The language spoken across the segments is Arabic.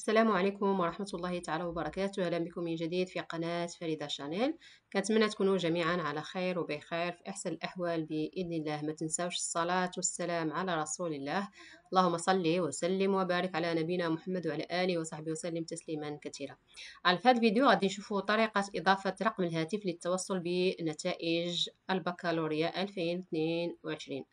السلام عليكم ورحمة الله تعالى وبركاته أهلا بكم من جديد في قناة فريدة شانيل كنتمنى تكونوا جميعا على خير وبخير في أحسن الأحوال بإذن الله ما تنساوش الصلاة والسلام على رسول الله اللهم صل وسلم وبارك على نبينا محمد وعلى اله وصحبه وسلم تسليما كثيرا في هذا الفيديو غادي نشوفوا طريقه اضافه رقم الهاتف للتوصل بنتائج البكالوريا 2022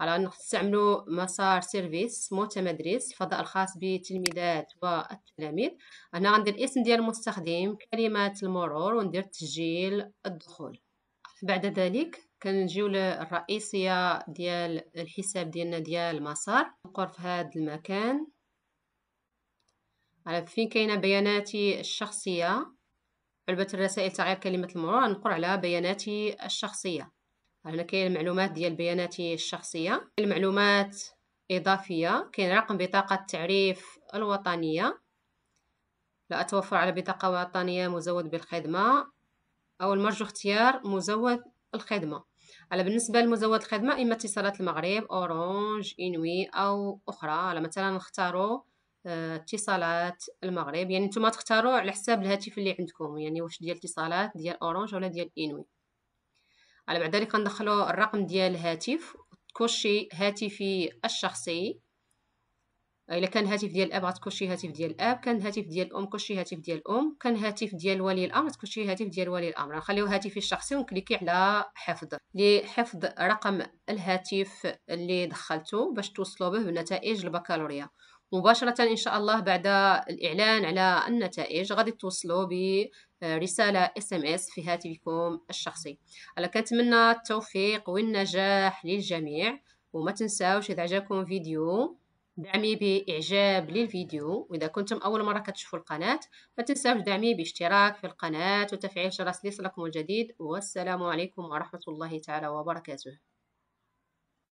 على نستعملوا مسار سيرفيس متمدرس الفضاء الخاص بالتلميذات والتلاميذ انا غندير الاسم ديال المستخدم كلمه المرور وندير تسجيل الدخول بعد ذلك كنجيو للرئيسية ديال الحساب ديالنا ديال المسار نقر في هذا المكان على فين كاينه بياناتي الشخصيه علبه الرسائل تغيير كلمه المرور نقر على بياناتي الشخصيه هنا كاين المعلومات ديال بياناتي الشخصيه المعلومات اضافيه كاين رقم بطاقه التعريف الوطنيه لا اتوفر على بطاقه وطنيه مزود بالخدمه أو المرجو اختيار مزود الخدمة على بالنسبة لمزود الخدمة إما اتصالات المغرب أورانج إنوي أو أخرى على مثلا نختاروا آه، اتصالات المغرب يعني نتوما تختاروا على حساب الهاتف اللي عندكم يعني واش ديال اتصالات ديال اورانج ولا ديال انوي على بعد ذلك ندخلوا الرقم ديال الهاتف كوشي هاتفي الشخصي الا كان الهاتف ديال الاب غتكون شي هاتف ديال الاب كان الهاتف ديال الام كلشي هاتف ديال الام كان هاتف ديال ولي الامر تكون شي هاتف ديال ولي الامر نخليو هاتفي الشخصي ونكليكي على حفظ لحفظ رقم الهاتف اللي دخلته باش توصلوا به بنتائج البكالوريا مباشرة إن شاء الله بعد الإعلان على النتائج غادي توصلوا برسالة اس ام اس في هاتفكم الشخصي أنا كنتمنى التوفيق والنجاح للجميع وما تنساوش إذا عجبكم الفيديو دعمي باعجاب للفيديو واذا كنتم اول مره كتشوفوا القناه ما تنساوش دعمي باشتراك في القناه وتفعيل جرس ليصلكم الجديد والسلام عليكم ورحمه الله تعالى وبركاته